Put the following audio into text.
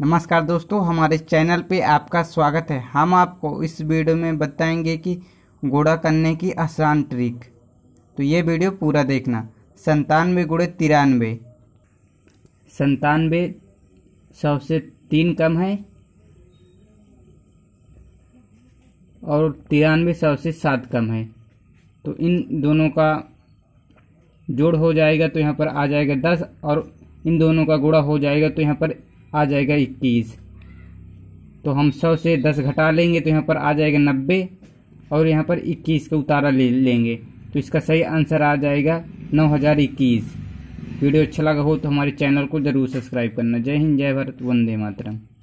नमस्कार दोस्तों हमारे चैनल पे आपका स्वागत है हम आपको इस वीडियो में बताएंगे कि गुड़ा करने की आसान ट्रिक तो ये वीडियो पूरा देखना संतानवे गुड़े तिरानवे संतानवे सौ से तीन कम है और तिरानवे सौ से सात कम है तो इन दोनों का जोड़ हो जाएगा तो यहाँ पर आ जाएगा दस और इन दोनों का गुड़ा हो जाएगा तो यहाँ पर आ जाएगा इक्कीस तो हम सौ से दस घटा लेंगे तो यहाँ पर आ जाएगा नब्बे और यहाँ पर इक्कीस का उतारा ले लेंगे तो इसका सही आंसर आ जाएगा नौ हज़ार इक्कीस वीडियो अच्छा लगा हो तो हमारे चैनल को ज़रूर सब्सक्राइब करना जय हिंद जय भारत वंदे मातरम